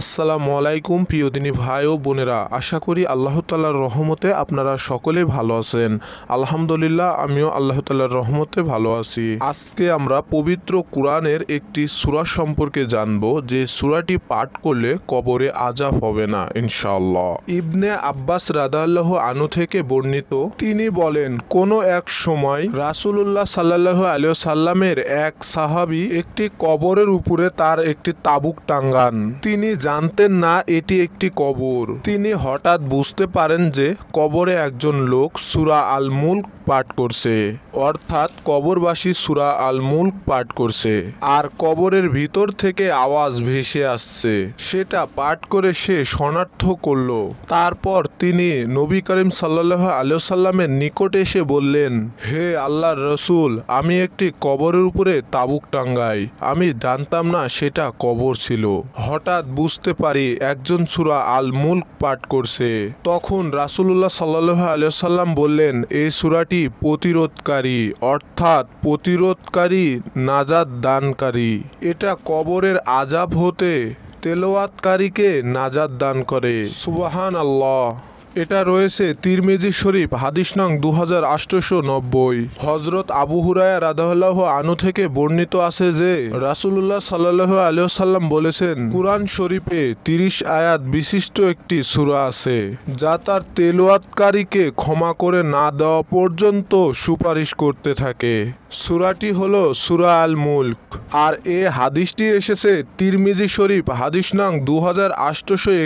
আসসালামু আলাইকুম প্রিয় দিনী ভাই ও বোনেরা আশা করি আল্লাহ তাল্লার রহমতে আপনারা সকলে ভালো আছেন আলহামদুলিল্লাহ আমিও আল্লাহ তাল্লার রহমতে ভালো আছি আজকে আমরা পবিত্র কোরআনের একটি সুরা সম্পর্কে জানব যে সুরাটি পাঠ করলে কবরে আজাব হবে না ইনশাল্লাহ ইবনে আব্বাস রাদাল্লাহ আনু থেকে বর্ণিত তিনি বলেন কোনো এক সময় রাসুলুল্লাহ সাল্লাহ আলিয় সাল্লামের এক সাহাবি একটি কবরের উপরে তার একটি তাবুক টাঙ্গান তিনি জানতেন না এটি একটি কবর তিনি হঠাৎ বুঝতে পারেন যে কবরে একজন লোক সুরা আল মুল্ক পাঠ করছে অর্থাৎ কবরবাসী সুরা আল মুল্ক পাঠ করছে আর কবরের ভিতর থেকে আওয়াজ ভেসে আসছে সেটা পাঠ করে সে শনার্থ করল তারপর তিনি নবী করিম সাল্লাহ সাল্লামের নিকট এসে বললেন হে আল্লাহর রসুল আমি একটি কবরের উপরে তাবুক টাঙ্গাই আমি জানতাম না সেটা কবর ছিল হঠাৎ বুঝতে পারি একজন সুরা আল মুল্ক পাঠ করছে তখন রাসুল্লাহ সাল্লাহ সাল্লাম বললেন এই সুরাটি প্রতিরোধকারী অর্থাৎ প্রতিরোধকারী নাজাদ দানকারী এটা কবরের আজাব হতে তেলোয়াতকারীকে নাজাদ দান করে সুবাহান আল্লাহ এটা রয়েছে তিরমিজি শরীফ হাদিস নং দু হাজার আটশোশো নব্বই হজরত আবু হুরায়া রাধাহ আনু থেকে বর্ণিত আছে যে রাসুল্লাহ সাল্লাহ সাল্লাম বলেছেন কুরআন শরীফে তিরিশ আয়াত বিশিষ্ট একটি সুরা আছে যা তার তেলোয়াতকারীকে ক্ষমা করে না দেওয়া পর্যন্ত সুপারিশ করতে থাকে সুরাটি হল সুরা আল মুল্ক আর এ হাদিসটি এসেছে তিরমিজি শরীফ হাদিস নং দু হাজার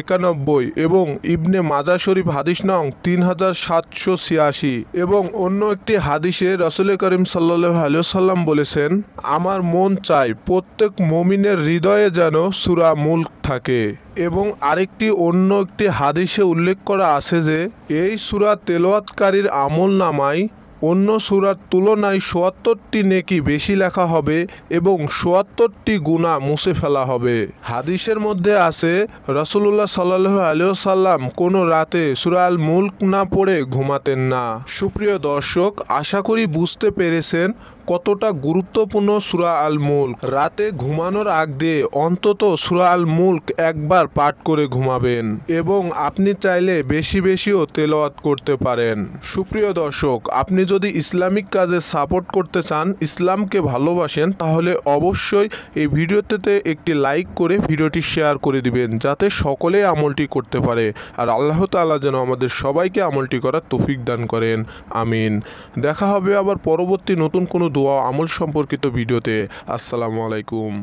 একানব্বই এবং ইবনে মাজা শরীফ হাদিস নং তিন হাজার সাতশো ছিয়াশি এবং অন্য একটি হাদিসে রসুল করিম সাল্লাহ আলিয়াল্লাম বলেছেন আমার মন চাই প্রত্যেক মমিনের হৃদয়ে যেন সুরা মুল্ক থাকে এবং আরেকটি অন্য একটি হাদিসে উল্লেখ করা আছে যে এই সুরা তেলোয়াতকারীর আমল নামায় অন্য সুরার তুলনায় সোয়াত্তরটি নেকি বেশি লেখা হবে এবং সোয়াত্তরটি গুণা মুছে ফেলা হবে হাদিসের মধ্যে আছে রসুল্লাহ সাল্লাহ আলিয় সাল্লাম কোনো রাতে সুরাল মুল্ক না পড়ে ঘুমাতেন না সুপ্রিয় দর্শক আশা করি বুঝতে পেরেছেন কতটা গুরুত্বপূর্ণ সুরা আল মুল্ক রাতে ঘুমানোর আগ দিয়ে অন্তত সুরা আল মুল্ক একবার পাঠ করে ঘুমাবেন এবং আপনি চাইলে বেশি বেশিও তেলওয়াত করতে পারেন সুপ্রিয় দর্শক আপনি যদি ইসলামিক কাজে সাপোর্ট করতে চান ইসলামকে ভালোবাসেন তাহলে অবশ্যই এই ভিডিওতে একটি লাইক করে ভিডিওটি শেয়ার করে দিবেন যাতে সকলে আমলটি করতে পারে আর আল্লাহ তালা যেন আমাদের সবাইকে আমলটি করার তফিক দান করেন আমিন দেখা হবে আবার পরবর্তী নতুন কোনো দোয়া আমল সম্পর্কিত ভিডিওতে আসসালামু আলাইকুম